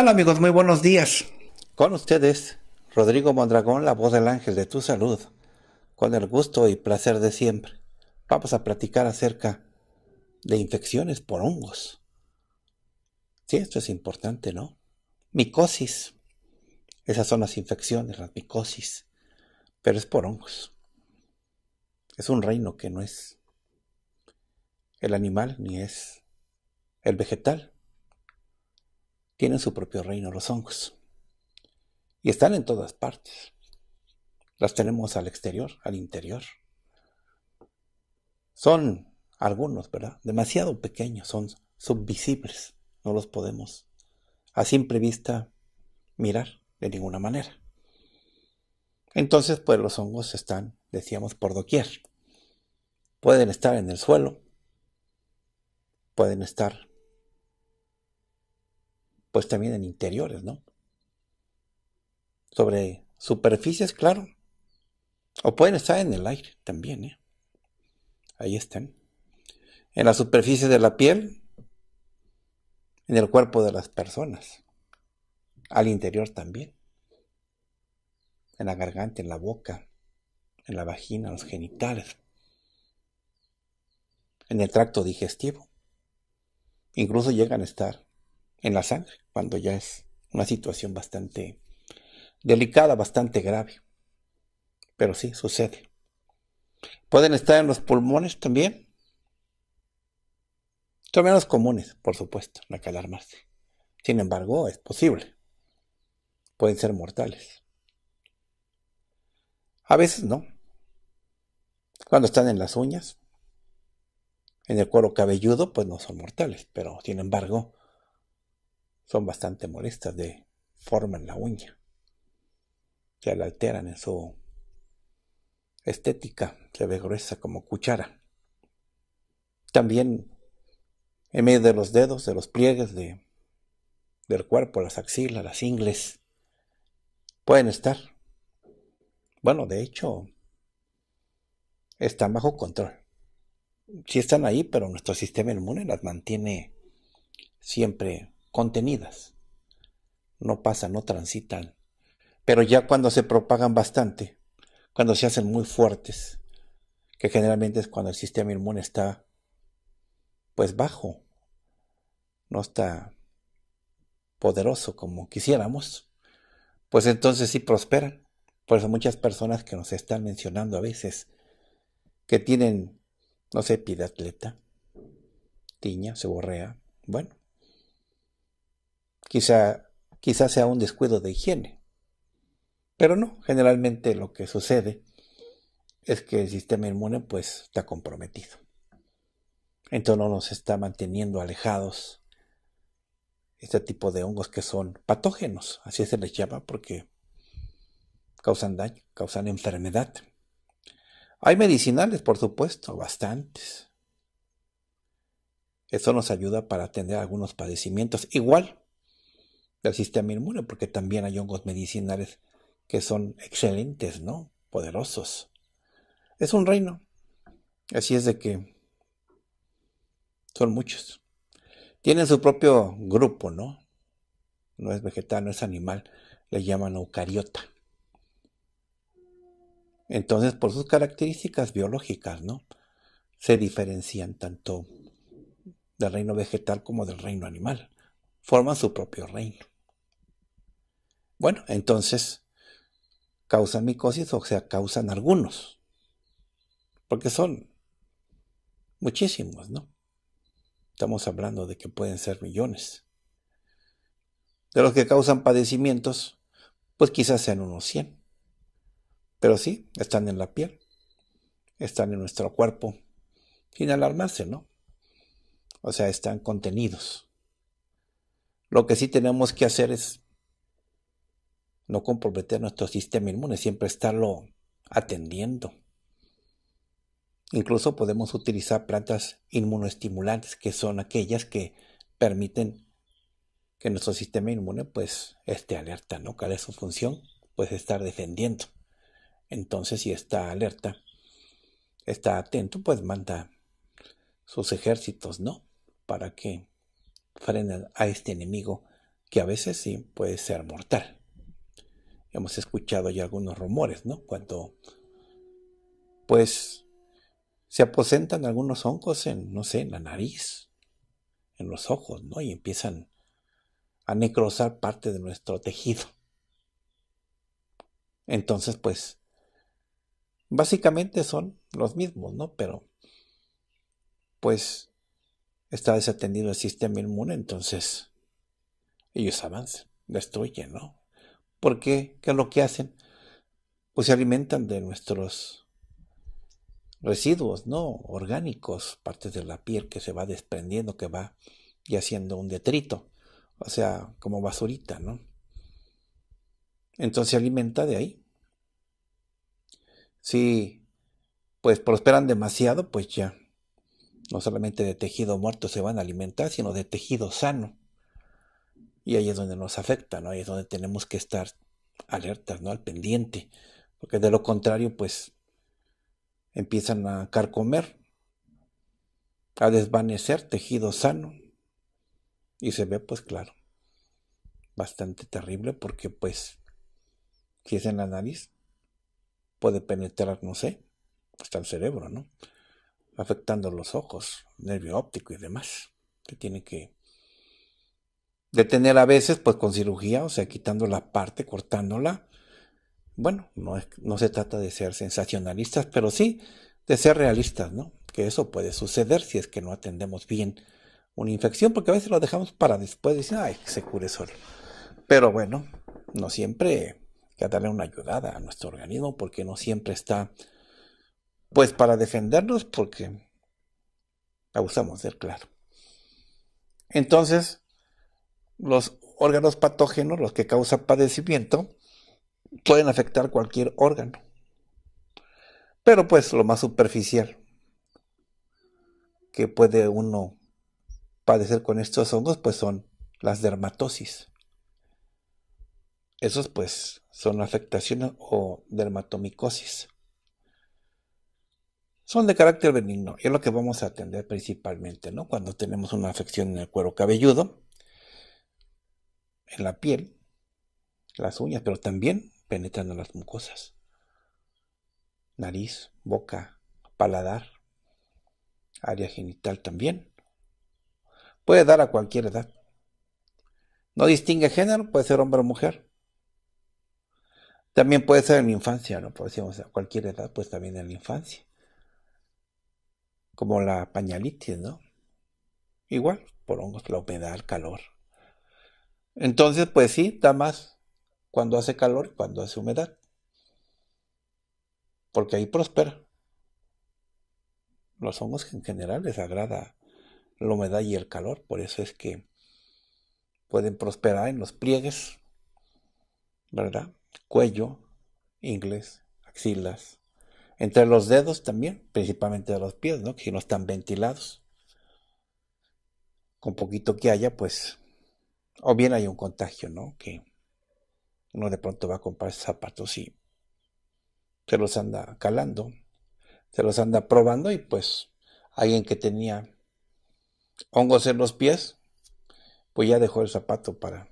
Hola amigos? Muy buenos días. Con ustedes, Rodrigo Mondragón, la voz del ángel de tu salud, con el gusto y placer de siempre. Vamos a platicar acerca de infecciones por hongos. Sí, esto es importante, ¿no? Micosis. Esas son las infecciones, las micosis. Pero es por hongos. Es un reino que no es el animal ni es el vegetal tienen su propio reino los hongos. Y están en todas partes. Las tenemos al exterior, al interior. Son algunos, ¿verdad? Demasiado pequeños, son subvisibles. No los podemos a simple vista mirar de ninguna manera. Entonces, pues los hongos están, decíamos, por doquier. Pueden estar en el suelo, pueden estar pues también en interiores, ¿no? Sobre superficies, claro. O pueden estar en el aire también, ¿eh? Ahí están. En la superficie de la piel, en el cuerpo de las personas, al interior también. En la garganta, en la boca, en la vagina, en los genitales, en el tracto digestivo. Incluso llegan a estar en la sangre, cuando ya es una situación bastante delicada, bastante grave. Pero sí, sucede. Pueden estar en los pulmones también. Son menos comunes, por supuesto, la hay que alarmarse. Sin embargo, es posible. Pueden ser mortales. A veces no. Cuando están en las uñas, en el cuero cabelludo, pues no son mortales, pero sin embargo, son bastante molestas de forma en la uña, ya la alteran en su estética, se ve gruesa como cuchara. También en medio de los dedos, de los pliegues de, del cuerpo, las axilas, las ingles, pueden estar. Bueno, de hecho, están bajo control. Sí están ahí, pero nuestro sistema inmune las mantiene siempre contenidas. No pasan, no transitan. Pero ya cuando se propagan bastante, cuando se hacen muy fuertes, que generalmente es cuando el sistema inmune está pues bajo, no está poderoso como quisiéramos, pues entonces sí prosperan. Por eso muchas personas que nos están mencionando a veces, que tienen, no sé, pie atleta, tiña, se borrea, bueno, Quizá, sea un descuido de higiene. Pero no, generalmente lo que sucede es que el sistema inmune pues está comprometido. Entonces no nos está manteniendo alejados este tipo de hongos que son patógenos, así se les llama porque causan daño, causan enfermedad. Hay medicinales, por supuesto, bastantes. Eso nos ayuda para atender algunos padecimientos. Igual, del sistema inmune, porque también hay hongos medicinales que son excelentes, ¿no? Poderosos. Es un reino. Así es de que son muchos. Tienen su propio grupo, ¿no? No es vegetal, no es animal. Le llaman eucariota. Entonces, por sus características biológicas, ¿no? Se diferencian tanto del reino vegetal como del reino animal. Forman su propio reino. Bueno, entonces causan micosis, o sea, causan algunos, porque son muchísimos, ¿no? Estamos hablando de que pueden ser millones. De los que causan padecimientos, pues quizás sean unos 100. Pero sí, están en la piel, están en nuestro cuerpo, sin alarmarse, ¿no? O sea, están contenidos. Lo que sí tenemos que hacer es no comprometer nuestro sistema inmune, siempre estarlo atendiendo. Incluso podemos utilizar plantas inmunoestimulantes, que son aquellas que permiten que nuestro sistema inmune pues esté alerta, ¿no? ¿Cuál su función? Pues estar defendiendo. Entonces, si está alerta, está atento, pues manda sus ejércitos, ¿no? Para que frenen a este enemigo que a veces sí puede ser mortal hemos escuchado ya algunos rumores, ¿no? Cuando, pues, se aposentan algunos hongos en, no sé, en la nariz, en los ojos, ¿no? Y empiezan a necrosar parte de nuestro tejido. Entonces, pues, básicamente son los mismos, ¿no? Pero, pues, está desatendido el sistema inmune, entonces, ellos avanzan, destruyen, ¿no? ¿Por qué? ¿Qué es lo que hacen? Pues se alimentan de nuestros residuos, ¿no? Orgánicos, partes de la piel que se va desprendiendo, que va y haciendo un detrito, o sea, como basurita, ¿no? Entonces se alimenta de ahí. Si pues prosperan demasiado, pues ya, no solamente de tejido muerto se van a alimentar, sino de tejido sano. Y ahí es donde nos afecta, ¿no? Ahí es donde tenemos que estar alertas, ¿no? Al pendiente. Porque de lo contrario, pues empiezan a carcomer, a desvanecer tejido sano. Y se ve, pues claro, bastante terrible porque pues, si es en la nariz, puede penetrar, no sé, hasta el cerebro, ¿no? Afectando los ojos, nervio óptico y demás, que tiene que detener a veces pues con cirugía, o sea, quitando la parte, cortándola. Bueno, no, es, no se trata de ser sensacionalistas, pero sí de ser realistas, ¿no? Que eso puede suceder si es que no atendemos bien una infección, porque a veces lo dejamos para después, dicen, ay, se cure solo. Pero bueno, no siempre hay que darle una ayudada a nuestro organismo, porque no siempre está, pues, para defendernos, porque abusamos del claro. Entonces, los órganos patógenos, los que causan padecimiento, pueden afectar cualquier órgano. Pero pues lo más superficial que puede uno padecer con estos hongos, pues son las dermatosis. Esos pues son afectaciones o dermatomicosis. Son de carácter benigno, y es lo que vamos a atender principalmente, ¿no? Cuando tenemos una afección en el cuero cabelludo, en la piel, las uñas, pero también penetran en las mucosas. Nariz, boca, paladar, área genital también. Puede dar a cualquier edad. No distingue género, puede ser hombre o mujer. También puede ser en la infancia, ¿no? Pues decir a cualquier edad, pues también en la infancia. Como la pañalitis, ¿no? Igual, por hongos, la humedad, el calor, entonces, pues sí, da más cuando hace calor, cuando hace humedad. Porque ahí prospera. Los hongos en general les agrada la humedad y el calor, por eso es que pueden prosperar en los pliegues, ¿verdad? Cuello, ingles, axilas, entre los dedos también, principalmente de los pies, ¿no? Que no están ventilados. Con poquito que haya, pues o bien hay un contagio, ¿no? Que uno de pronto va a comprar zapatos y se los anda calando, se los anda probando y pues alguien que tenía hongos en los pies, pues ya dejó el zapato para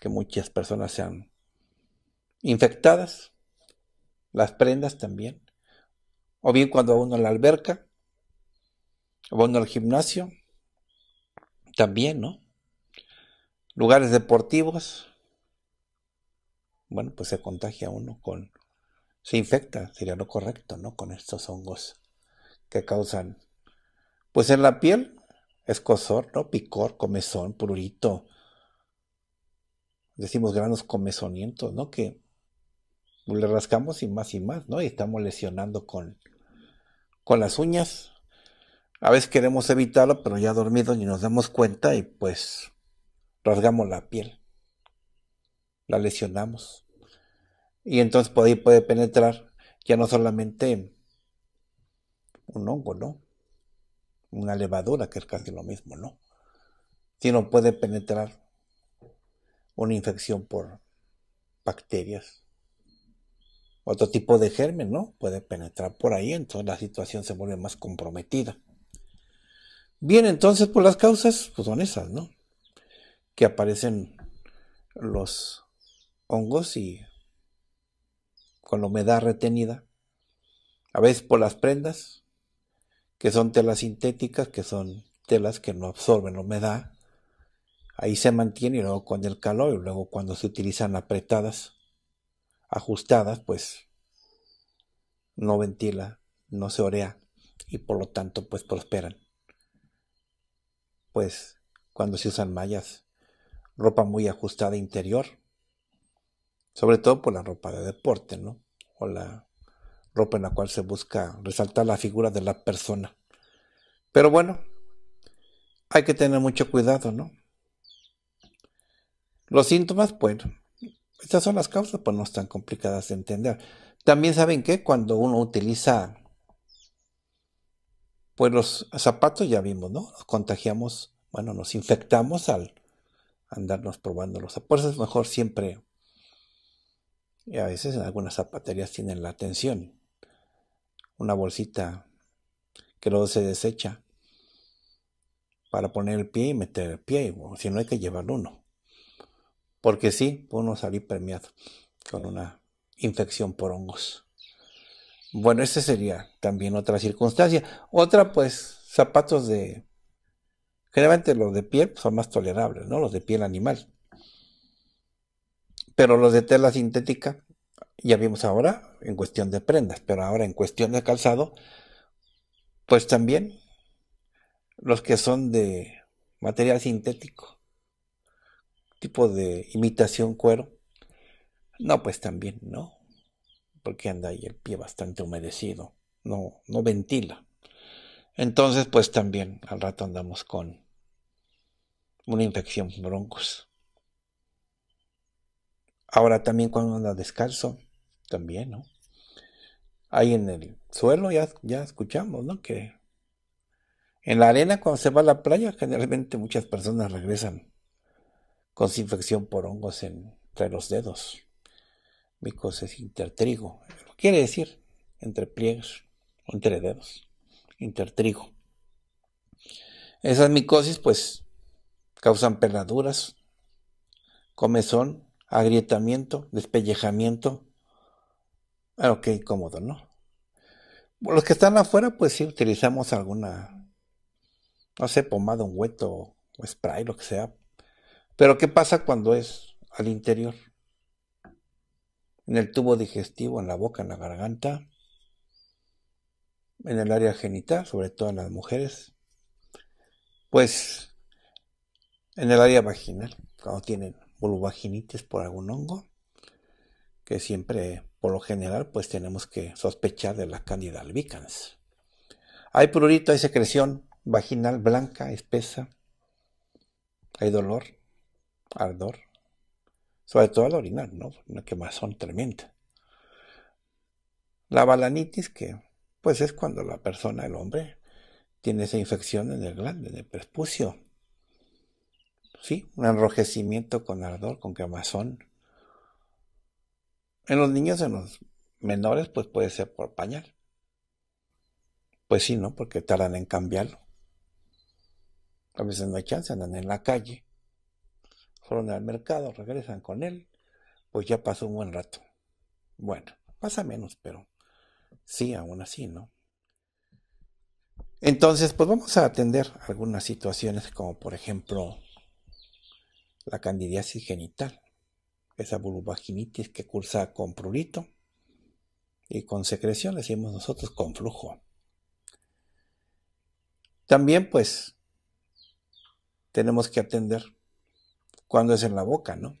que muchas personas sean infectadas, las prendas también, o bien cuando va uno a la alberca, va uno al gimnasio, también, ¿no? lugares deportivos, bueno, pues se contagia uno con, se infecta, sería lo correcto, ¿no? Con estos hongos que causan, pues en la piel, escozor, ¿no? Picor, comezón, prurito. Decimos granos comezonientos, ¿no? Que le rascamos y más y más, ¿no? Y estamos lesionando con, con las uñas. A veces queremos evitarlo, pero ya dormido ni nos damos cuenta y pues rasgamos la piel, la lesionamos. Y entonces por ahí puede penetrar ya no solamente un hongo, ¿no? Una levadura, que es casi lo mismo, ¿no? Sino puede penetrar una infección por bacterias. Otro tipo de germen, ¿no? Puede penetrar por ahí, entonces la situación se vuelve más comprometida. Bien, entonces, pues las causas, pues son esas, ¿no? que aparecen los hongos y con la humedad retenida, a veces por las prendas, que son telas sintéticas, que son telas que no absorben la humedad, ahí se mantiene y luego con el calor y luego cuando se utilizan apretadas, ajustadas, pues no ventila, no se orea y por lo tanto pues prosperan. Pues cuando se usan mallas ropa muy ajustada interior. Sobre todo por la ropa de deporte, ¿no? O la ropa en la cual se busca resaltar la figura de la persona. Pero bueno, hay que tener mucho cuidado, ¿no? Los síntomas, bueno, estas son las causas, pues no están complicadas de entender. También saben que cuando uno utiliza, pues los zapatos ya vimos, ¿no? Nos contagiamos, bueno, nos infectamos al andarnos probando los zapatos. Es mejor siempre, y a veces en algunas zapaterías tienen la tensión, una bolsita que luego se desecha para poner el pie y meter el pie, si no hay que llevar uno. Porque si. uno salir premiado con una infección por hongos. Bueno, esa sería también otra circunstancia. Otra, pues, zapatos de Generalmente los de piel son más tolerables, ¿no? Los de piel animal. Pero los de tela sintética, ya vimos ahora en cuestión de prendas, pero ahora en cuestión de calzado, pues también los que son de material sintético, tipo de imitación cuero, no, pues también no, porque anda ahí el pie bastante humedecido, no, no ventila. Entonces, pues también al rato andamos con una infección broncos. Ahora también cuando anda descalzo, también, ¿no? Ahí en el suelo ya, ya escuchamos, ¿no? Que en la arena cuando se va a la playa, generalmente muchas personas regresan con su infección por hongos entre los dedos. micosis es intertrigo. Quiere decir entre pliegues, entre dedos intertrigo. Esas micosis pues causan perladuras, comezón, agrietamiento, despellejamiento. Ok, cómodo, incómodo, ¿no? Los que están afuera, pues sí utilizamos alguna, no sé, pomada, un hueto, o spray, lo que sea. Pero ¿qué pasa cuando es al interior? En el tubo digestivo, en la boca, en la garganta en el área genital, sobre todo en las mujeres, pues en el área vaginal, cuando tienen vulvovaginitis por algún hongo, que siempre, por lo general, pues tenemos que sospechar de la Candida albicans. Hay prurito, hay secreción vaginal blanca, espesa, hay dolor, ardor, sobre todo al orinar, ¿no? Una quemazón tremenda. La balanitis, que pues es cuando la persona, el hombre, tiene esa infección en el glande, en el prespucio. Sí, un enrojecimiento con ardor, con quemazón. En los niños, en los menores, pues puede ser por pañal. Pues sí, ¿no? Porque tardan en cambiarlo. A veces no hay chance, andan en la calle. Fueron al mercado, regresan con él. Pues ya pasó un buen rato. Bueno, pasa menos, pero sí, aún así, ¿no? Entonces, pues vamos a atender algunas situaciones como por ejemplo la candidiasis genital, esa vulvaginitis que cursa con prurito y con secreción, decimos nosotros con flujo. También pues tenemos que atender cuando es en la boca, ¿no?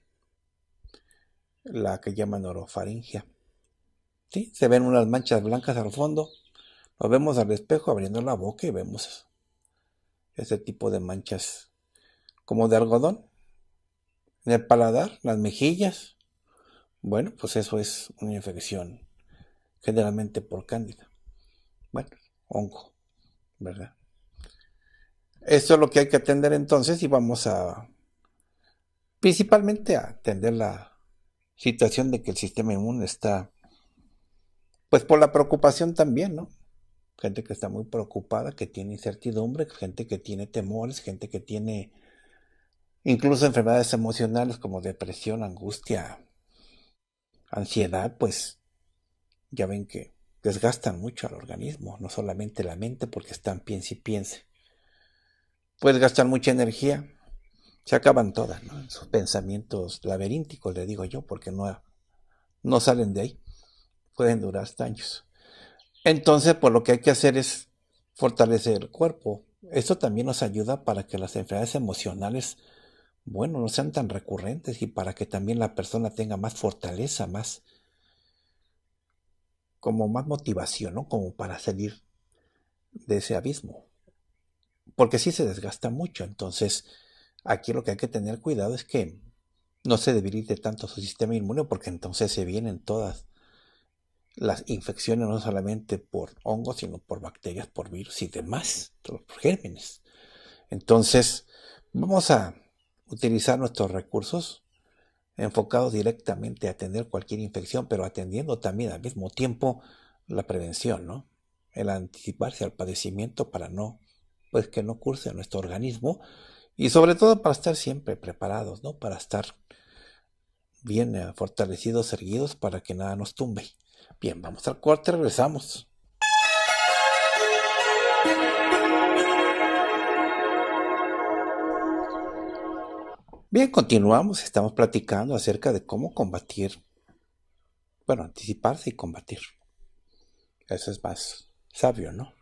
La que llaman orofaringia. Se ven unas manchas blancas al fondo. Nos vemos al espejo abriendo la boca y vemos ese tipo de manchas como de algodón. En el paladar, las mejillas. Bueno, pues eso es una infección generalmente por cándida. Bueno, hongo, ¿verdad? Esto es lo que hay que atender entonces y vamos a principalmente atender la situación de que el sistema inmune está pues por la preocupación también, ¿no? Gente que está muy preocupada, que tiene incertidumbre, gente que tiene temores, gente que tiene incluso enfermedades emocionales como depresión, angustia, ansiedad, pues ya ven que desgastan mucho al organismo, no solamente la mente porque están piense y piense. Pues gastan mucha energía, se acaban todas, ¿no? Sus pensamientos laberínticos, le digo yo, porque no, no salen de ahí pueden durar hasta años. Entonces, pues lo que hay que hacer es fortalecer el cuerpo. Esto también nos ayuda para que las enfermedades emocionales, bueno, no sean tan recurrentes y para que también la persona tenga más fortaleza, más como más motivación, ¿no? Como para salir de ese abismo. Porque sí se desgasta mucho, entonces aquí lo que hay que tener cuidado es que no se debilite tanto su sistema inmune porque entonces se vienen todas las infecciones no solamente por hongos, sino por bacterias, por virus y demás, por gérmenes. Entonces, vamos a utilizar nuestros recursos enfocados directamente a atender cualquier infección, pero atendiendo también al mismo tiempo la prevención, ¿no? El anticiparse al padecimiento para no, pues que no curse nuestro organismo y sobre todo para estar siempre preparados, ¿no? Para estar bien eh, fortalecidos, erguidos, para que nada nos tumbe. Bien, vamos al y regresamos. Bien, continuamos, estamos platicando acerca de cómo combatir, bueno, anticiparse y combatir. Eso es más sabio, ¿no?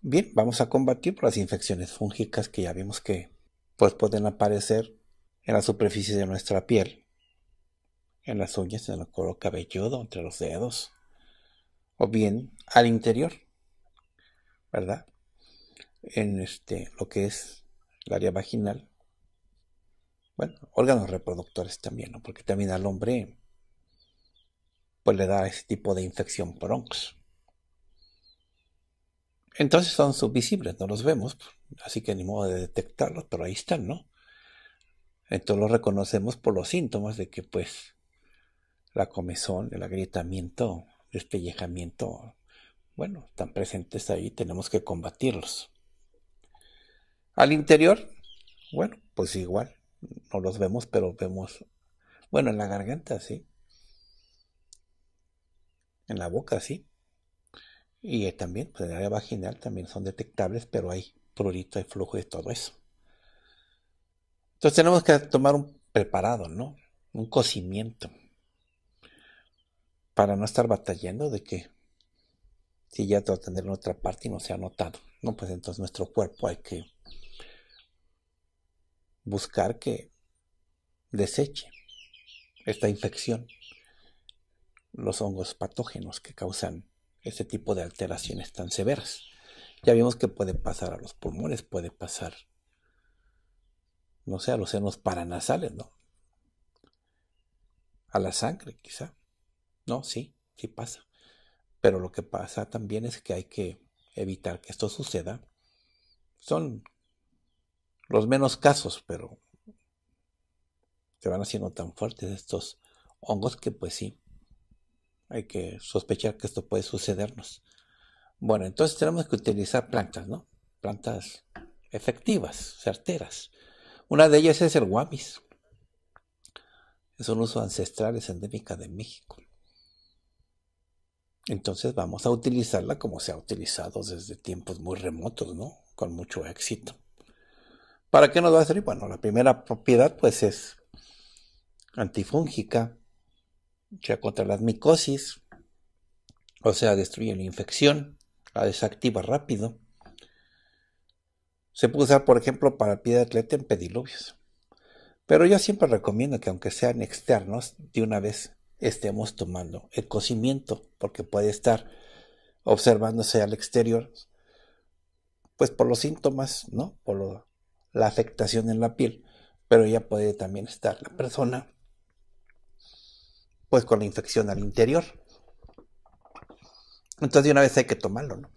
Bien, vamos a combatir por las infecciones fúngicas que ya vimos que pues pueden aparecer en la superficie de nuestra piel, en las uñas, en el cuero cabelludo, entre los dedos, o bien al interior, ¿verdad? En este, lo que es el área vaginal. Bueno, órganos reproductores también, ¿no? Porque también al hombre pues le da ese tipo de infección por Entonces son subvisibles, no los vemos, pues, así que ni modo de detectarlo, pero ahí están, ¿no? Entonces los reconocemos por los síntomas de que pues la comezón, el agrietamiento despellejamiento, bueno, están presentes ahí, tenemos que combatirlos. Al interior, bueno, pues igual, no los vemos, pero vemos, bueno, en la garganta, sí. En la boca, sí. Y eh, también, pues en el área vaginal también son detectables, pero hay prurito, hay flujo y todo eso. Entonces tenemos que tomar un preparado, ¿no? Un cocimiento para no estar batallando de que si ya te a tener en otra parte y no se ha notado. No, pues entonces nuestro cuerpo hay que buscar que deseche esta infección, los hongos patógenos que causan este tipo de alteraciones tan severas. Ya vimos que puede pasar a los pulmones, puede pasar, no sé, a los senos paranasales, ¿no? A la sangre, quizá. No, sí, sí pasa. Pero lo que pasa también es que hay que evitar que esto suceda. Son los menos casos, pero se van haciendo tan fuertes estos hongos que pues sí, hay que sospechar que esto puede sucedernos. Bueno, entonces tenemos que utilizar plantas, ¿no? Plantas efectivas, certeras. Una de ellas es el guamis. Es un uso ancestral, es endémica de México. Entonces vamos a utilizarla como se ha utilizado desde tiempos muy remotos, ¿no? Con mucho éxito. ¿Para qué nos va a servir? Bueno, la primera propiedad pues es antifúngica, sea, contra las micosis, o sea, destruye la infección, la desactiva rápido. Se puede usar, por ejemplo, para pie de atleta en pediluvios. Pero yo siempre recomiendo que aunque sean externos, de una vez estemos tomando el cocimiento, porque puede estar observándose al exterior, pues por los síntomas, ¿no? Por la afectación en la piel, pero ya puede también estar la persona, pues con la infección al interior. Entonces de una vez hay que tomarlo, ¿no?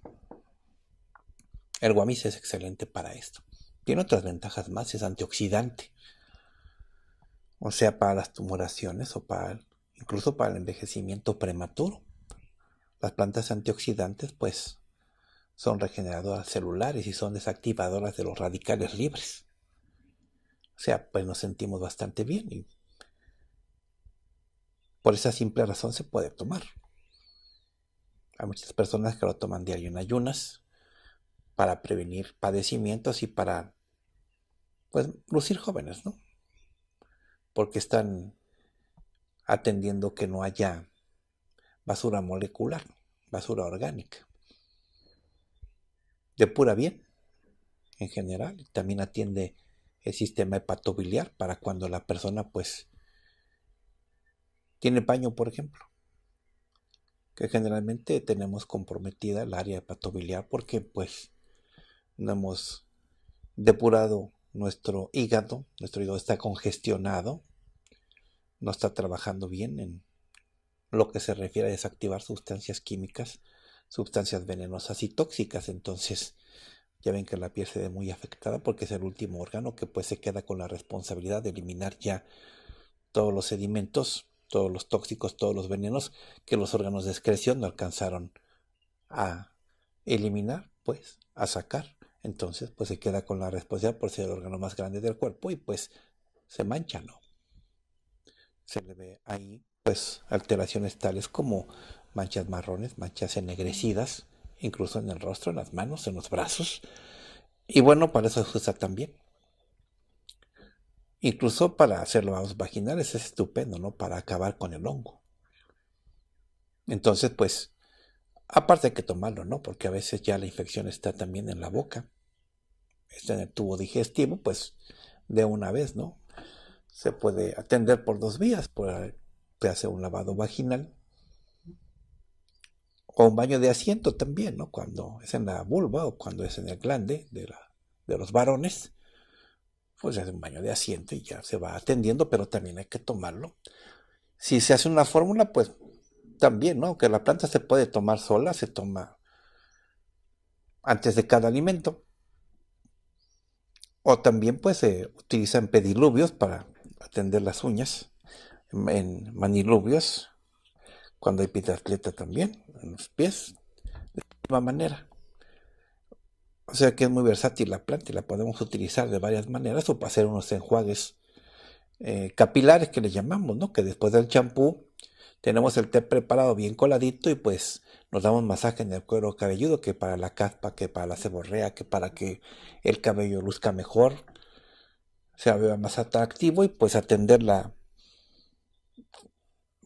El guamis es excelente para esto. Tiene otras ventajas más, es antioxidante. O sea, para las tumoraciones o para incluso para el envejecimiento prematuro. Las plantas antioxidantes, pues, son regeneradoras celulares y son desactivadoras de los radicales libres. O sea, pues nos sentimos bastante bien y por esa simple razón se puede tomar. Hay muchas personas que lo toman diario en ayunas para prevenir padecimientos y para, pues, lucir jóvenes, ¿no? Porque están atendiendo que no haya basura molecular, basura orgánica, Depura bien en general. También atiende el sistema hepatobiliar para cuando la persona pues tiene paño, por ejemplo, que generalmente tenemos comprometida el área hepatobiliar porque pues no hemos depurado nuestro hígado, nuestro hígado está congestionado no está trabajando bien en lo que se refiere a desactivar sustancias químicas, sustancias venenosas y tóxicas. Entonces, ya ven que la piel se ve muy afectada porque es el último órgano que pues se queda con la responsabilidad de eliminar ya todos los sedimentos, todos los tóxicos, todos los venenos que los órganos de excreción no alcanzaron a eliminar, pues, a sacar. Entonces, pues se queda con la responsabilidad por ser el órgano más grande del cuerpo y pues se mancha, ¿no? Se le ve ahí pues alteraciones tales como manchas marrones, manchas ennegrecidas, incluso en el rostro, en las manos, en los brazos. Y bueno, para eso se usa también. Incluso para hacer los vaginales es estupendo, ¿no? Para acabar con el hongo. Entonces, pues, aparte de que tomarlo, ¿no? Porque a veces ya la infección está también en la boca, está en el tubo digestivo, pues de una vez, ¿no? se puede atender por dos vías, Se hace un lavado vaginal o un baño de asiento también, ¿no? Cuando es en la vulva o cuando es en el glande de, de los varones, pues es un baño de asiento y ya se va atendiendo, pero también hay que tomarlo. Si se hace una fórmula, pues también, ¿no? Que la planta se puede tomar sola, se toma antes de cada alimento. O también, pues, se utilizan pediluvios para atender las uñas, en manilubios, cuando hay atleta también, en los pies, de la misma manera. O sea que es muy versátil la planta y la podemos utilizar de varias maneras o para hacer unos enjuagues eh, capilares que le llamamos, ¿no? Que después del champú tenemos el té preparado bien coladito y pues nos damos masaje en el cuero cabelludo que para la caspa, que para la ceborrea, que para que el cabello luzca mejor, se vea más atractivo y pues atender la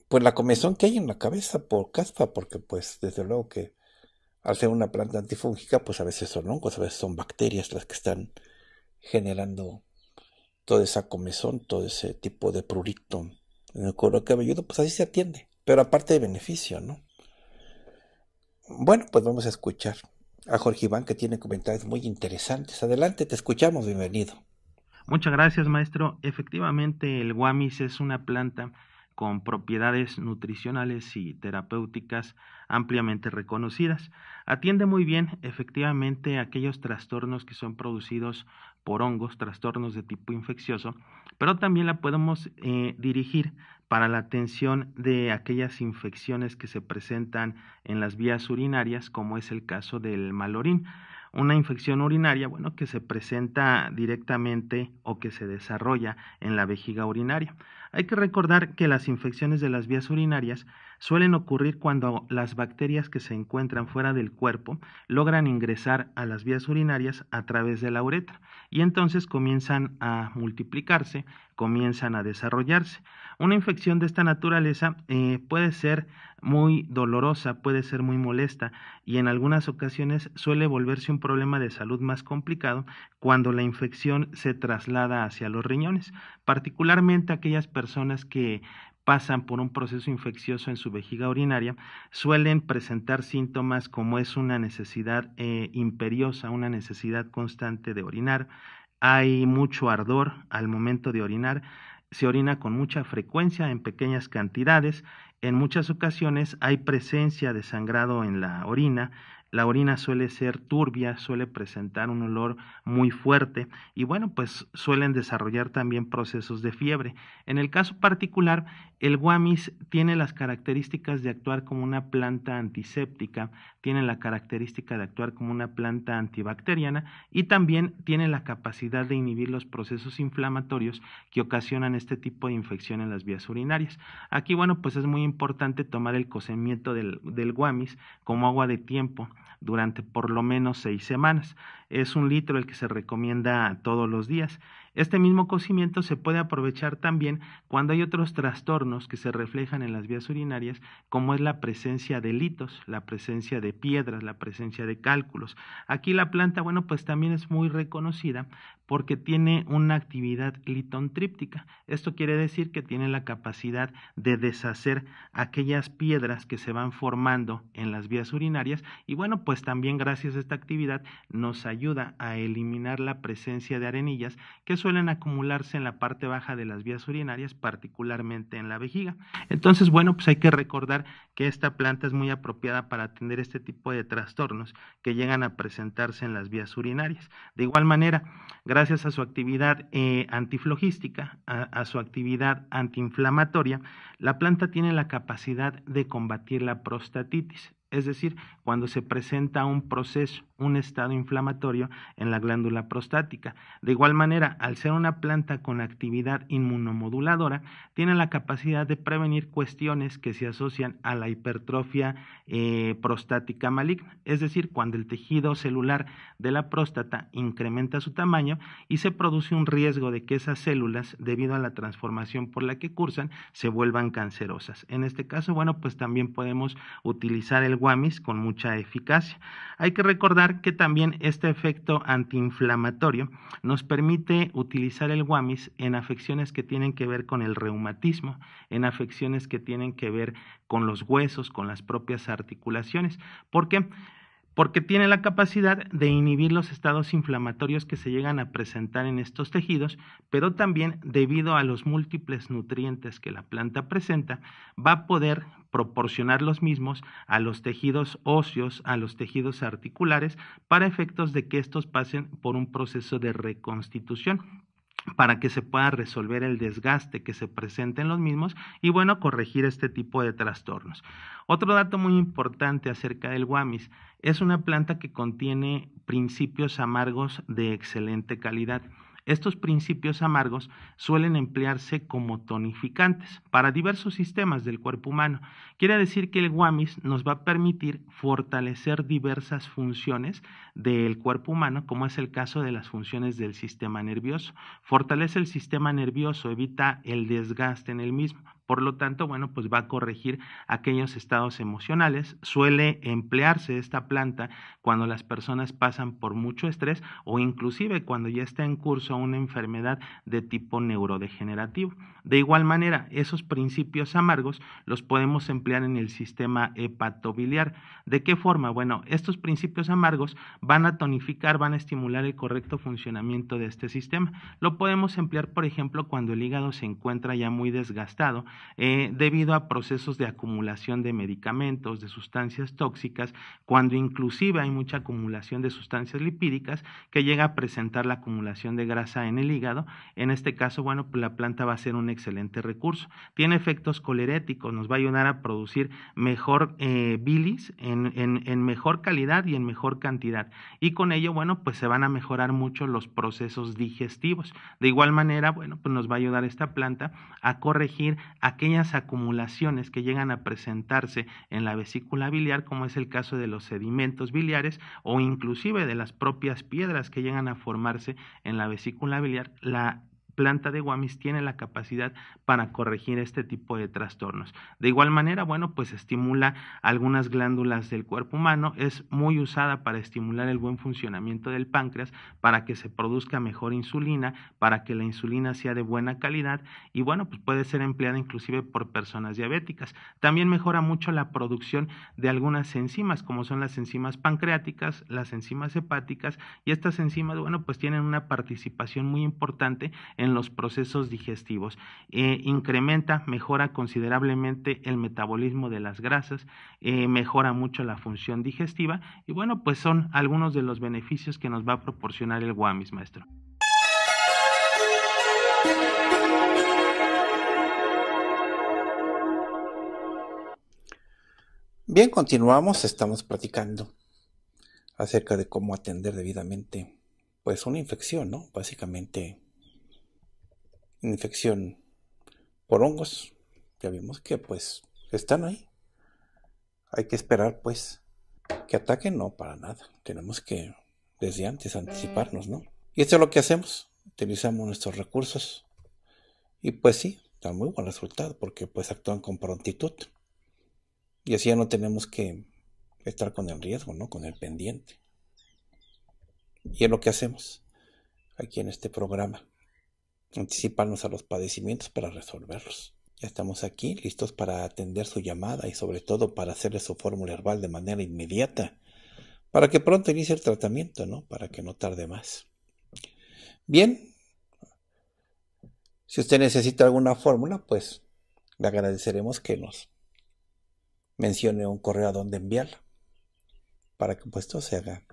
pues la comezón que hay en la cabeza por caspa, porque pues desde luego que al ser una planta antifúngica, pues a veces son hongos, a veces son bacterias las que están generando toda esa comezón, todo ese tipo de prurito en el cuero cabelludo, pues así se atiende, pero aparte de beneficio, ¿no? Bueno, pues vamos a escuchar a Jorge Iván que tiene comentarios muy interesantes. Adelante, te escuchamos, bienvenido. Muchas gracias, maestro. Efectivamente, el guamis es una planta con propiedades nutricionales y terapéuticas ampliamente reconocidas. Atiende muy bien, efectivamente, aquellos trastornos que son producidos por hongos, trastornos de tipo infeccioso, pero también la podemos eh, dirigir para la atención de aquellas infecciones que se presentan en las vías urinarias, como es el caso del malorín una infección urinaria, bueno, que se presenta directamente o que se desarrolla en la vejiga urinaria. Hay que recordar que las infecciones de las vías urinarias suelen ocurrir cuando las bacterias que se encuentran fuera del cuerpo logran ingresar a las vías urinarias a través de la uretra y entonces comienzan a multiplicarse, comienzan a desarrollarse. Una infección de esta naturaleza eh, puede ser muy dolorosa, puede ser muy molesta y en algunas ocasiones suele volverse un problema de salud más complicado cuando la infección se traslada hacia los riñones, particularmente aquellas personas que pasan por un proceso infeccioso en su vejiga urinaria, suelen presentar síntomas como es una necesidad eh, imperiosa, una necesidad constante de orinar, hay mucho ardor al momento de orinar, se orina con mucha frecuencia en pequeñas cantidades, en muchas ocasiones hay presencia de sangrado en la orina, la orina suele ser turbia, suele presentar un olor muy fuerte y bueno, pues suelen desarrollar también procesos de fiebre. En el caso particular, el guamis tiene las características de actuar como una planta antiséptica, tiene la característica de actuar como una planta antibacteriana y también tiene la capacidad de inhibir los procesos inflamatorios que ocasionan este tipo de infección en las vías urinarias. Aquí, bueno, pues es muy importante tomar el cocimiento del guamis como agua de tiempo durante por lo menos seis semanas. Es un litro el que se recomienda todos los días este mismo cocimiento se puede aprovechar también cuando hay otros trastornos que se reflejan en las vías urinarias, como es la presencia de litos, la presencia de piedras, la presencia de cálculos. Aquí la planta, bueno, pues también es muy reconocida porque tiene una actividad litontríptica. Esto quiere decir que tiene la capacidad de deshacer aquellas piedras que se van formando en las vías urinarias y bueno, pues también gracias a esta actividad nos ayuda a eliminar la presencia de arenillas que suelen acumularse en la parte baja de las vías urinarias, particularmente en la vejiga. Entonces, bueno, pues hay que recordar que esta planta es muy apropiada para atender este tipo de trastornos que llegan a presentarse en las vías urinarias. De igual manera, gracias a su actividad eh, antiflogística, a su actividad antiinflamatoria, la planta tiene la capacidad de combatir la prostatitis, es decir, cuando se presenta un proceso un estado inflamatorio en la glándula prostática. De igual manera, al ser una planta con actividad inmunomoduladora, tiene la capacidad de prevenir cuestiones que se asocian a la hipertrofia eh, prostática maligna, es decir, cuando el tejido celular de la próstata incrementa su tamaño y se produce un riesgo de que esas células, debido a la transformación por la que cursan, se vuelvan cancerosas. En este caso, bueno, pues también podemos utilizar el guamis con mucha eficacia. Hay que recordar que también este efecto antiinflamatorio nos permite utilizar el guamis en afecciones que tienen que ver con el reumatismo, en afecciones que tienen que ver con los huesos, con las propias articulaciones, porque porque tiene la capacidad de inhibir los estados inflamatorios que se llegan a presentar en estos tejidos, pero también debido a los múltiples nutrientes que la planta presenta, va a poder proporcionar los mismos a los tejidos óseos, a los tejidos articulares, para efectos de que estos pasen por un proceso de reconstitución para que se pueda resolver el desgaste que se presenta en los mismos y bueno, corregir este tipo de trastornos. Otro dato muy importante acerca del guamis, es una planta que contiene principios amargos de excelente calidad. Estos principios amargos suelen emplearse como tonificantes para diversos sistemas del cuerpo humano. Quiere decir que el guamis nos va a permitir fortalecer diversas funciones del cuerpo humano, como es el caso de las funciones del sistema nervioso. Fortalece el sistema nervioso, evita el desgaste en el mismo, por lo tanto, bueno, pues va a corregir aquellos estados emocionales. Suele emplearse esta planta cuando las personas pasan por mucho estrés o inclusive cuando ya está en curso una enfermedad de tipo neurodegenerativo. De igual manera, esos principios amargos los podemos emplear en el sistema hepatobiliar. ¿De qué forma? Bueno, estos principios amargos van a tonificar, van a estimular el correcto funcionamiento de este sistema. Lo podemos emplear, por ejemplo, cuando el hígado se encuentra ya muy desgastado eh, debido a procesos de acumulación de medicamentos, de sustancias tóxicas, cuando inclusive hay mucha acumulación de sustancias lipídicas que llega a presentar la acumulación de grasa en el hígado. En este caso, bueno, pues la planta va a ser un excelente recurso. Tiene efectos coleréticos, nos va a ayudar a producir mejor eh, bilis en, mejor calidad y en mejor cantidad. Y con ello, bueno, pues se van a mejorar mucho los procesos digestivos. De igual manera, bueno, pues nos va a ayudar esta planta a corregir, aquellas acumulaciones que llegan a presentarse en la vesícula biliar, como es el caso de los sedimentos biliares o inclusive de las propias piedras que llegan a formarse en la vesícula biliar, la planta de Guamis tiene la capacidad para corregir este tipo de trastornos. De igual manera, bueno, pues estimula algunas glándulas del cuerpo humano, es muy usada para estimular el buen funcionamiento del páncreas, para que se produzca mejor insulina, para que la insulina sea de buena calidad y bueno, pues puede ser empleada inclusive por personas diabéticas. También mejora mucho la producción de algunas enzimas, como son las enzimas pancreáticas, las enzimas hepáticas y estas enzimas, bueno, pues tienen una participación muy importante en los procesos digestivos. Eh, incrementa, mejora considerablemente el metabolismo de las grasas, eh, mejora mucho la función digestiva y bueno, pues son algunos de los beneficios que nos va a proporcionar el guamis, maestro. Bien, continuamos, estamos platicando acerca de cómo atender debidamente pues una infección, ¿no? Básicamente infección por hongos. Ya vimos que pues están ahí. Hay que esperar pues que ataquen, no, para nada. Tenemos que desde antes anticiparnos, ¿no? Y esto es lo que hacemos. Utilizamos nuestros recursos. Y pues sí, da muy buen resultado porque pues actúan con prontitud. Y así ya no tenemos que estar con el riesgo, ¿no? Con el pendiente. Y es lo que hacemos aquí en este programa anticiparnos a los padecimientos para resolverlos. Ya estamos aquí, listos para atender su llamada y sobre todo para hacerle su fórmula herbal de manera inmediata, para que pronto inicie el tratamiento, ¿no? Para que no tarde más. Bien, si usted necesita alguna fórmula, pues le agradeceremos que nos mencione un correo a donde enviarla, para que puesto se haga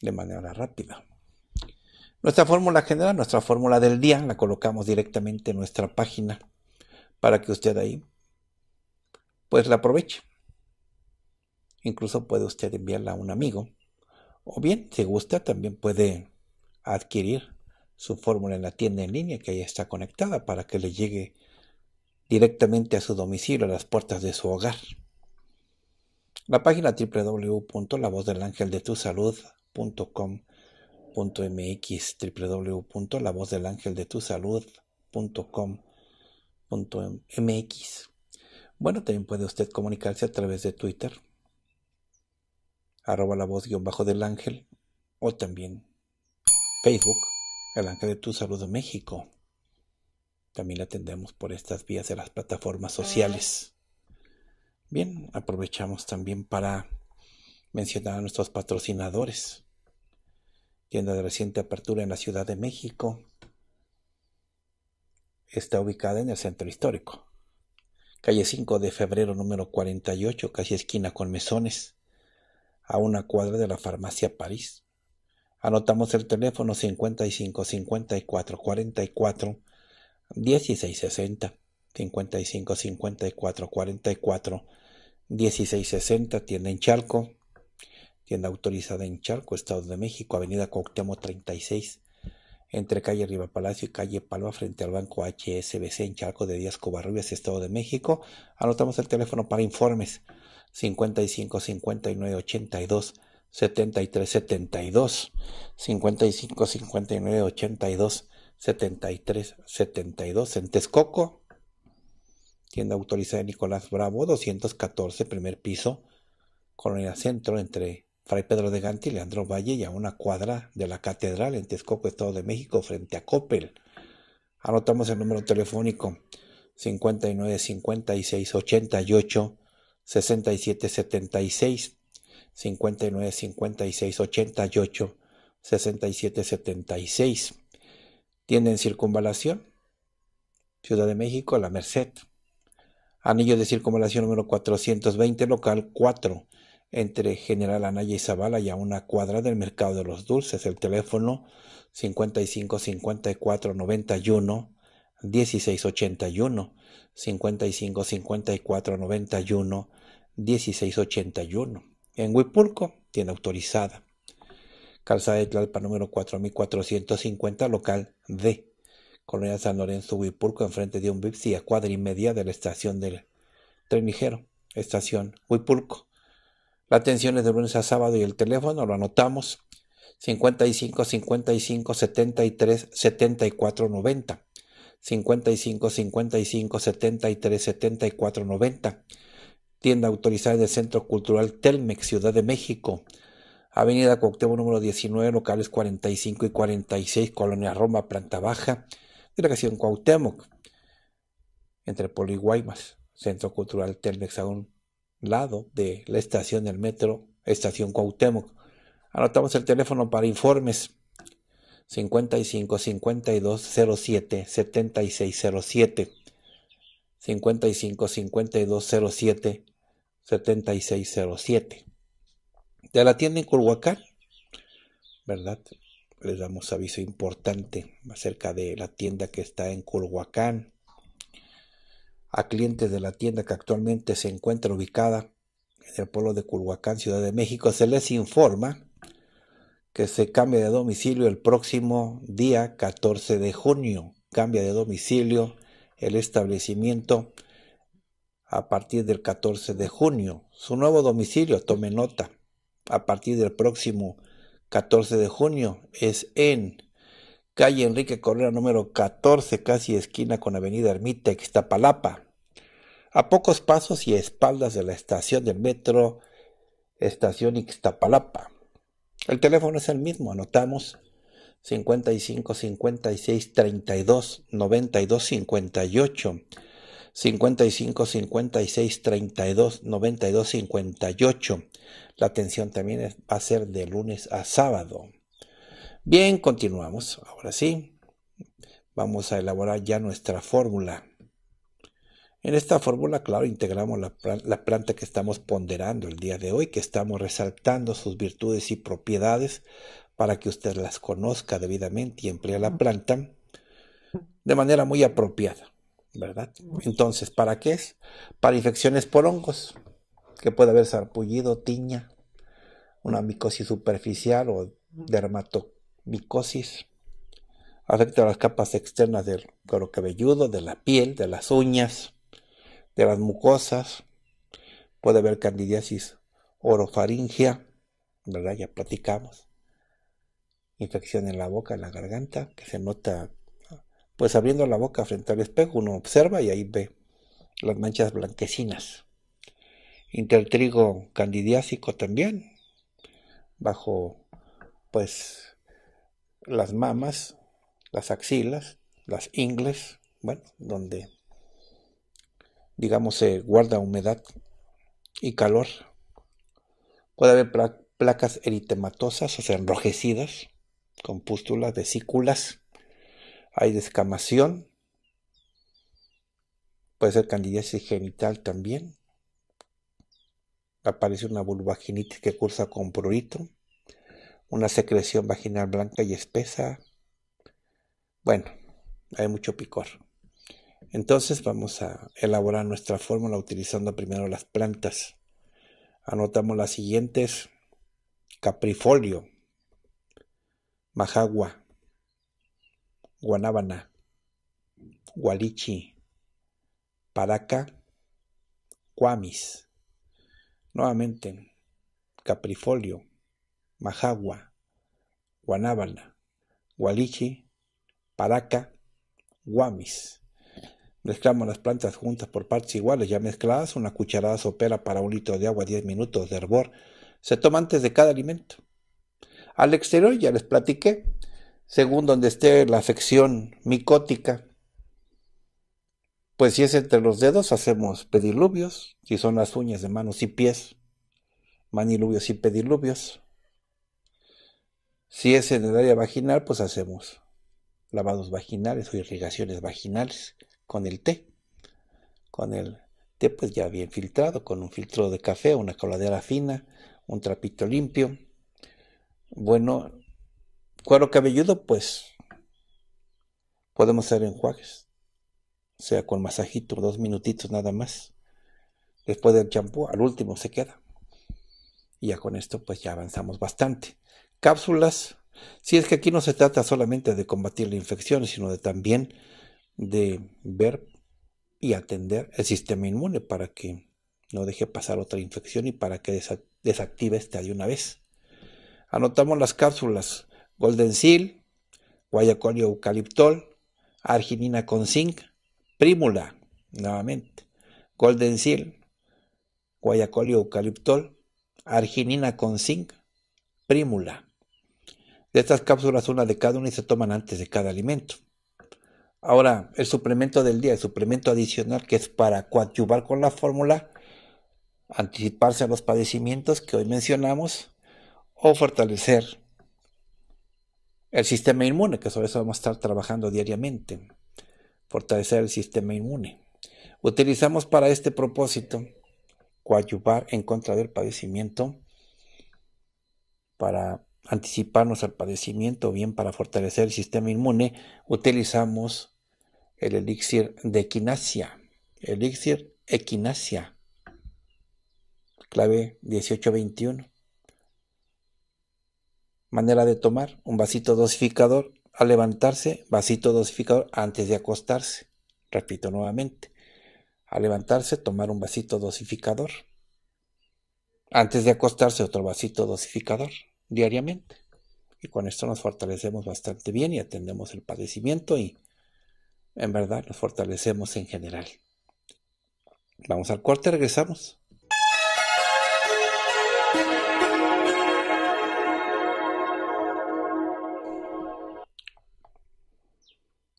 de manera rápida. Nuestra fórmula general, nuestra fórmula del día, la colocamos directamente en nuestra página para que usted ahí pues la aproveche. Incluso puede usted enviarla a un amigo o bien, si gusta, también puede adquirir su fórmula en la tienda en línea que ahí está conectada para que le llegue directamente a su domicilio, a las puertas de su hogar. La página www.lavozdelangeldetusalud.com .mx, Bueno, también puede usted comunicarse a través de Twitter, arroba la voz guión bajo del ángel, o también Facebook, El Ángel de Tu Salud México. También la atendemos por estas vías de las plataformas ah. sociales. Bien, aprovechamos también para mencionar a nuestros patrocinadores tienda de reciente apertura en la Ciudad de México. Está ubicada en el centro histórico. Calle 5 de febrero número 48, casi esquina con mesones, a una cuadra de la farmacia París. Anotamos el teléfono 55 54 44 1660 55 54 44 1660 tienda en Chalco tienda autorizada en Charco, Estado de México, Avenida Cuauhtémoc 36, entre calle Riva Palacio y calle Palma frente al banco HSBC en Charco de Díaz Covarrubias, Estado de México. Anotamos el teléfono para informes 55 59 82 73 72 55 59 82 73 72 en Texcoco. Tienda autorizada de Nicolás Bravo, 214, primer piso, Colonia Centro, entre Fray Pedro de Gante y Leandro Valle y a una cuadra de la catedral en Texcoco, Estado de México, frente a Coppel. Anotamos el número telefónico 59 56 88 67 76 59 56 88 67 76 tienda circunvalación Ciudad de México La Merced anillo de circunvalación número 420 local 4 entre General Anaya y Zavala y una cuadra del mercado de los dulces. El teléfono 55 54 91 1681 81 55 54 91 16 En Huipulco, tienda autorizada. Calzada de Tlalpa número 4450, local D. Colonia San Lorenzo, Huipulco, enfrente de un Bipsi, a cuadra y media de la estación del tren ligero, estación Huipulco. La atención es de lunes a sábado y el teléfono lo anotamos 55 55 73 74 90. 55 55 73 74 90. Tienda autorizada del Centro Cultural Telmex, Ciudad de México. Avenida Cuauhtémoc, número 19, locales 45 y 46, Colonia Roma, planta baja, delegación Cuauhtémoc, entre Polo y Guaymas, Centro Cultural Telmex aún lado de la estación del metro, estación Cuauhtémoc. Anotamos el teléfono para informes 55 52 07 76 55 52 07 76 de la tienda en Culhuacán, ¿verdad? Les damos aviso importante acerca de la tienda que está en Culhuacán, a clientes de la tienda que actualmente se encuentra ubicada en el pueblo de Culhuacán, Ciudad de México, se les informa que se cambia de domicilio el próximo día 14 de junio. Cambia de domicilio el establecimiento a partir del 14 de junio. Su nuevo domicilio, tome nota, a partir del próximo 14 de junio es en calle Enrique Correa número 14, casi esquina con Avenida Ermita, Ixtapalapa. A pocos pasos y a espaldas de la estación del metro, estación Ixtapalapa. El teléfono es el mismo, anotamos 55 56 32 92 58. 55 56 32 92 58. La atención también va a ser de lunes a sábado. Bien, continuamos. Ahora sí, vamos a elaborar ya nuestra fórmula. En esta fórmula, claro, integramos la, planta que estamos ponderando el día de hoy, que estamos resaltando sus virtudes y propiedades para que usted las conozca debidamente y emplee la planta de manera muy apropiada, ¿verdad? Entonces, ¿para qué es? Para infecciones por hongos, que puede haber sarpullido, tiña, una micosis superficial o dermatocosis micosis. Afecta a las capas externas del cuero cabelludo, de la piel, de las uñas, de las mucosas. Puede haber candidiasis orofaringea, ¿verdad? Ya platicamos. Infección en la boca, en la garganta, que se nota pues abriendo la boca frente al espejo, uno observa y ahí ve las manchas blanquecinas. Intertrigo candidiásico también, bajo pues las mamas, las axilas, las ingles, bueno, donde digamos se guarda humedad y calor. Puede haber placas eritematosas, o sea, enrojecidas, con pústulas, vesículas. Hay descamación. Puede ser candidiasis genital también. Aparece una vulvaginitis que cursa con prurito una secreción vaginal blanca y espesa. Bueno, hay mucho picor. Entonces vamos a elaborar nuestra fórmula utilizando primero las plantas. Anotamos las siguientes. Caprifolio, majagua, guanábana, gualichi, paraca, cuamis. Nuevamente, caprifolio, Majagua, Guanábana, Gualichi, Paraca, Guamis. Mezclamos las plantas juntas por partes iguales, ya mezcladas, una cucharada sopera para un litro de agua, 10 minutos de hervor. Se toma antes de cada alimento. Al exterior, ya les platiqué, según donde esté la afección micótica, pues si es entre los dedos, hacemos pediluvios. si son las uñas de manos y pies, manilubios y pediluvios. Si es en el área vaginal, pues hacemos lavados vaginales o irrigaciones vaginales con el té. Con el té pues ya bien filtrado, con un filtro de café, una coladera fina, un trapito limpio. Bueno, cuero cabelludo pues podemos hacer enjuagues. O sea, con masajito, dos minutitos nada más. Después del champú, al último se queda. Y ya con esto pues ya avanzamos bastante cápsulas. Si es que aquí no se trata solamente de combatir la infección, sino de también de ver y atender el sistema inmune para que no deje pasar otra infección y para que desactive esta de una vez. Anotamos las cápsulas Golden Seal, Guayacol Eucaliptol, Arginina con zinc, Prímula nuevamente, Golden Seal, Guayacol Eucaliptol, Arginina con zinc, Primula. De Estas cápsulas, una de cada una, y se toman antes de cada alimento. Ahora, el suplemento del día, el suplemento adicional que es para coadyuvar con la fórmula, anticiparse a los padecimientos que hoy mencionamos o fortalecer el sistema inmune, que sobre eso vamos a estar trabajando diariamente, fortalecer el sistema inmune. Utilizamos para este propósito coadyuvar en contra del padecimiento para anticiparnos al padecimiento, bien para fortalecer el sistema inmune, utilizamos el elixir de equinacia. Elixir equinacia. Clave 1821. Manera de tomar un vasito dosificador al levantarse, vasito dosificador antes de acostarse. Repito nuevamente. Al levantarse, tomar un vasito dosificador. Antes de acostarse, otro vasito dosificador diariamente. Y con esto nos fortalecemos bastante bien y atendemos el padecimiento y en verdad nos fortalecemos en general. Vamos al corte, regresamos.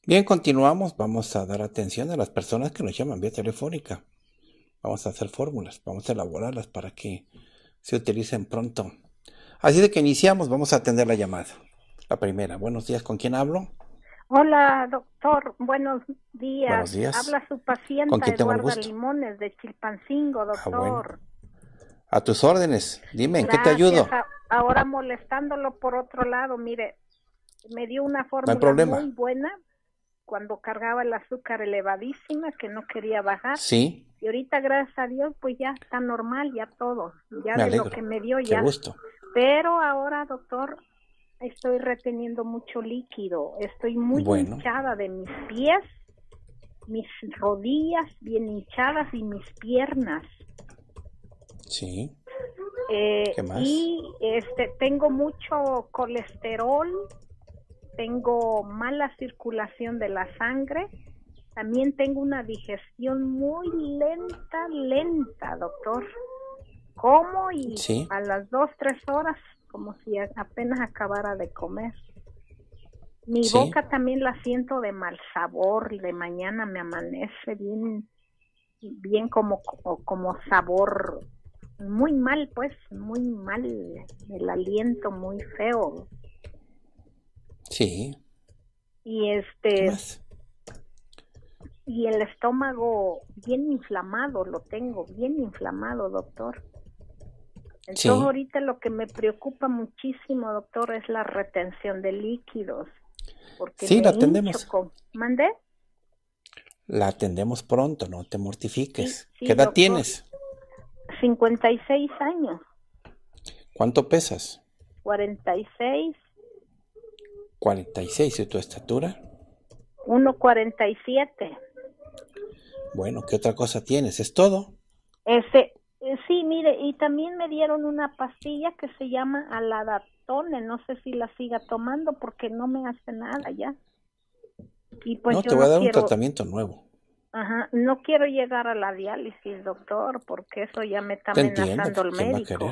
Bien, continuamos. Vamos a dar atención a las personas que nos llaman vía telefónica. Vamos a hacer fórmulas, vamos a elaborarlas para que se utilicen pronto. Así de que iniciamos, vamos a atender la llamada. La primera, buenos días, ¿con quién hablo? Hola, doctor, buenos días. Buenos días. Habla su paciente ¿Con Limones de Chilpancingo, ah, doctor. A tus órdenes, dime, ¿en qué te ayudo? ahora molestándolo por otro lado, mire, me dio una fórmula no muy buena cuando cargaba el azúcar elevadísima que no quería bajar. Sí. Y ahorita, gracias a Dios, pues ya está normal, ya todo, ya de lo que me dio ya. Gusto. Pero ahora, doctor, estoy reteniendo mucho líquido, estoy muy hinchada de mis pies, mis rodillas bien hinchadas y mis piernas. Sí. Eh, ¿Qué más? Y este, tengo mucho colesterol, tengo mala circulación de la sangre, también tengo una digestión muy lenta, lenta, doctor. Como y a las dos, tres horas, como si apenas acabara de comer. Mi boca también la siento de mal sabor, de mañana me amanece bien, bien como, como sabor, muy mal pues, muy mal, el aliento muy feo. Sí. Y este y el estómago bien inflamado, lo tengo bien inflamado, doctor. Entonces ahorita lo que me preocupa muchísimo, doctor, es la retención de líquidos. Porque sí, la atendemos. ¿Mandé? La atendemos pronto, no te mortifiques. ¿Qué edad tienes? 56 años. ¿Cuánto pesas? 46 46. ¿Y tu estatura? 1.47. Bueno, ¿qué otra cosa tienes? ¿Es todo? Ese, eh, sí, mire, y también me dieron una pastilla que se llama Aladatone. No sé si la siga tomando porque no me hace nada ya. Y pues no, te voy a dar un tratamiento nuevo. Ajá, no quiero llegar a la diálisis, doctor, porque eso ya me está amenazando el médico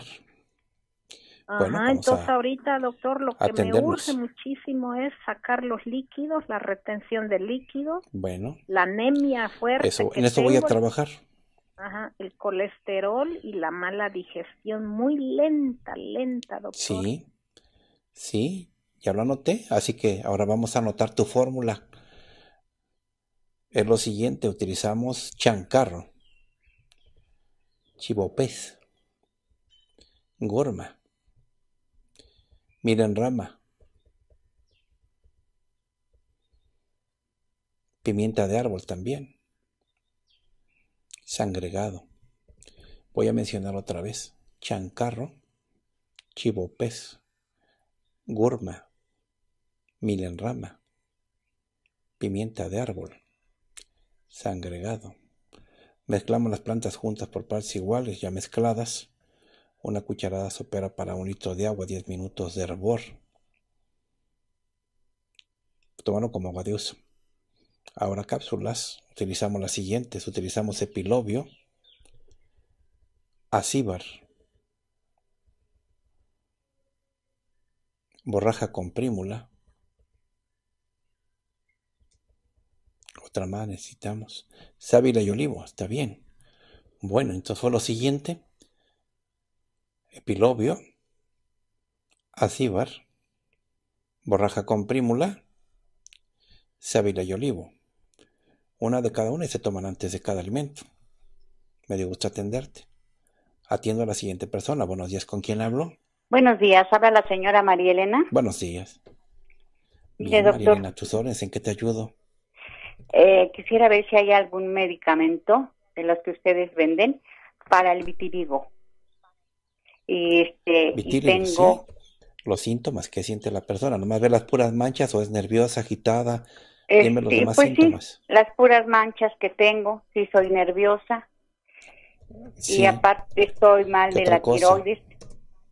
entonces ahorita, doctor, lo que me urge muchísimo es sacar los líquidos, la retención de líquidos, bueno, la anemia fuerte. en eso voy a trabajar. Ajá, el colesterol y la mala digestión, muy lenta, lenta, doctor. Sí, sí, ya lo anoté, así que ahora vamos a anotar tu fórmula. Es lo siguiente, utilizamos chancarro, chivopez, gorma, milenrama, Pimienta de árbol también. Sangregado. Voy a mencionar otra vez. Chancarro. Chivopés. Gurma. Milenrama. Pimienta de árbol. Sangregado. Mezclamos las plantas juntas por partes iguales, ya mezcladas una cucharada sopera para un litro de agua, 10 minutos de hervor. tomarlo como agua de uso. Ahora cápsulas, utilizamos las siguientes. Utilizamos epilobio. acíbar, borraja con prímula. Otra más necesitamos. Sábila y olivo, está bien. Bueno, entonces fue lo siguiente epilobio acíbar, borraja con prímula, sabila y olivo. Una de cada una y se toman antes de cada alimento. Me dio gusto atenderte. Atiendo a la siguiente persona. Buenos días, ¿con quién hablo? Buenos días, habla la señora María Elena. Buenos días. Bien, doctor. María Elena, tus órdenes, ¿en qué te ayudo? Eh, quisiera ver si hay algún medicamento de los que ustedes venden para el vitirigo este, y, este, Vitiligo, tengo... Los síntomas que siente la persona, nomás ve las puras manchas o es nerviosa, agitada. Dime los este, demás pues síntomas. las puras manchas que tengo, si soy nerviosa. Y aparte estoy mal de la tiroides.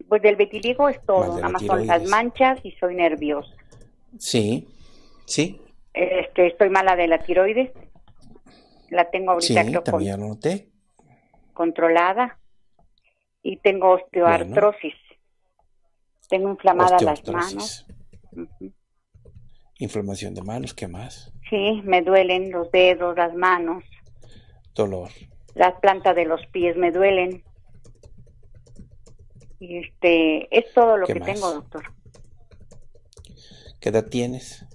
Pues del vitiligo es todo, nada más son las manchas y soy nerviosa. Sí, sí. Este, estoy mala de la tiroides. La tengo ahorita controlada y tengo osteoartrosis. Tengo inflamada las manos. Inflamación de manos, ¿qué más? Sí, me duelen los dedos, las manos. Dolor. Las plantas de los pies me duelen. Y este, es todo lo que tengo, doctor. ¿Qué edad tienes?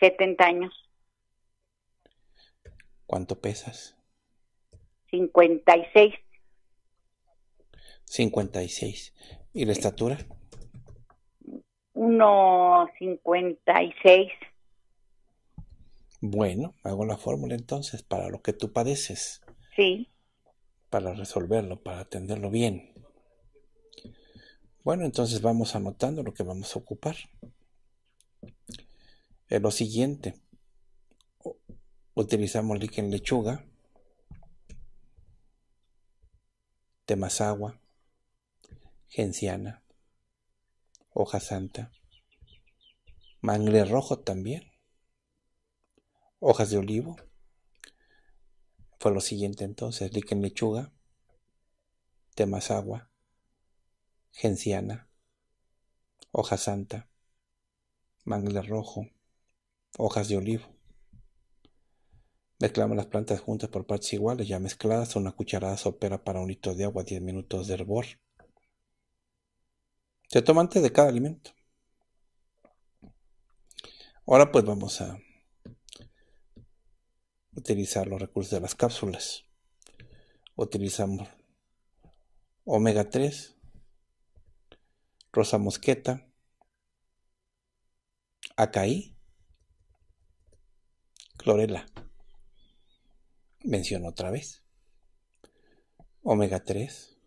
70 años. ¿Cuánto pesas? 56 56. ¿Y la estatura? 1,56. Bueno, hago la fórmula entonces para lo que tú padeces. Sí. Para resolverlo, para atenderlo bien. Bueno, entonces vamos anotando lo que vamos a ocupar. Es eh, lo siguiente. Utilizamos líquen lechuga, agua genciana, hoja santa, mangle rojo también, hojas de olivo. Fue lo siguiente entonces, líquen lechuga, temas agua, genciana, hoja santa, mangle rojo, hojas de olivo. Mezclamos las plantas juntas por partes iguales, ya mezcladas, una cucharada sopera para un litro de agua, 10 minutos de hervor. Se toma antes de cada alimento. Ahora pues vamos a utilizar los recursos de las cápsulas. Utilizamos omega 3, rosa mosqueta, acaí, clorela. Menciono otra vez. Omega 3,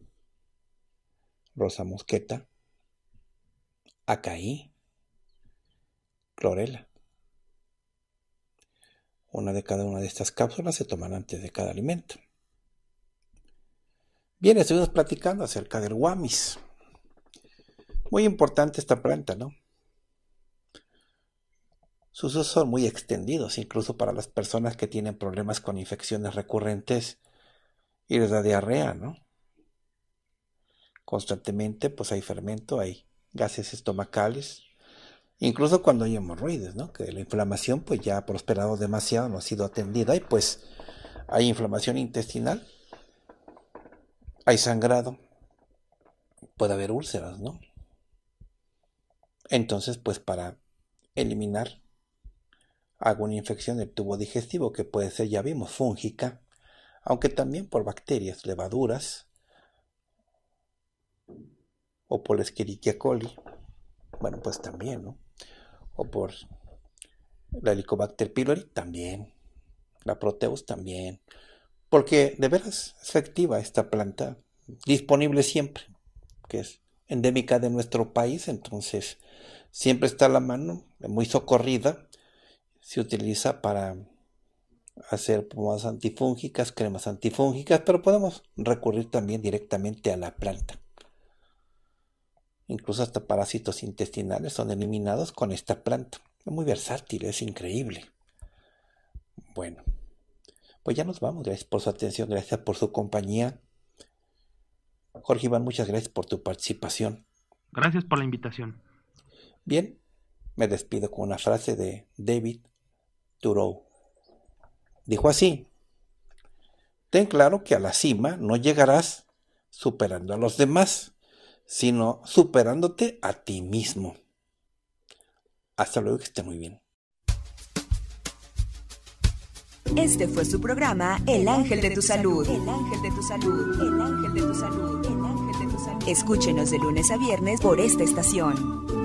rosa mosqueta, Acaí, clorela. Una de cada una de estas cápsulas se toman antes de cada alimento. Bien, estuvimos platicando acerca del guamis. Muy importante esta planta, ¿no? Sus usos son muy extendidos, incluso para las personas que tienen problemas con infecciones recurrentes y de da diarrea, ¿no? Constantemente, pues hay fermento, hay gases estomacales, incluso cuando hay hemorroides, ¿no? que la inflamación pues ya ha prosperado demasiado, no ha sido atendida y pues hay inflamación intestinal, hay sangrado, puede haber úlceras, ¿no? Entonces pues para eliminar alguna infección del tubo digestivo que puede ser, ya vimos, fúngica, aunque también por bacterias, levaduras, o por la Escherichia coli, bueno, pues también, ¿no? O por la Helicobacter pylori, también. La Proteus, también. Porque de veras es efectiva esta planta, disponible siempre, que es endémica de nuestro país, entonces siempre está a la mano, muy socorrida, se utiliza para hacer pomadas antifúngicas, cremas antifúngicas, pero podemos recurrir también directamente a la planta. Incluso hasta parásitos intestinales son eliminados con esta planta. Es muy versátil, es increíble. Bueno, pues ya nos vamos. Gracias por su atención, gracias por su compañía. Jorge Iván, muchas gracias por tu participación. Gracias por la invitación. Bien, me despido con una frase de David Thoreau. Dijo así, ten claro que a la cima no llegarás superando a los demás sino superándote a ti mismo. Hasta luego, que esté muy bien. Este fue su programa El Ángel de tu Salud. El de tu Salud. El de tu El Ángel de tu Salud. Escúchenos de lunes a viernes por esta estación.